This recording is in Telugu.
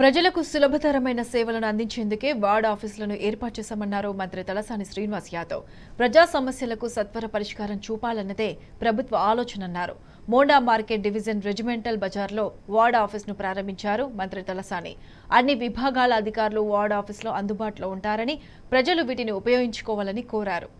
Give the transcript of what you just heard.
ప్రజలకు సులభతరమైన సేవలను అందించేందుకే వార్డ్ ఆఫీసులను ఏర్పాటు చేశామన్నారు మంత్రి తలసాని శ్రీనివాస్ యాదవ్ ప్రజా సమస్యలకు సత్వర పరిష్కారం చూపాలన్నదే ప్రభుత్వ ఆలోచనన్నారు మోండా మార్కెట్ డివిజన్ రెజిమెంటల్ బజార్లో వార్డ్ ఆఫీసును ప్రారంభించారు మంత్రి తలసాని అన్ని విభాగాల అధికారులు వార్డ్ ఆఫీసులో అందుబాటులో ఉంటారని ప్రజలు వీటిని ఉపయోగించుకోవాలని కోరారు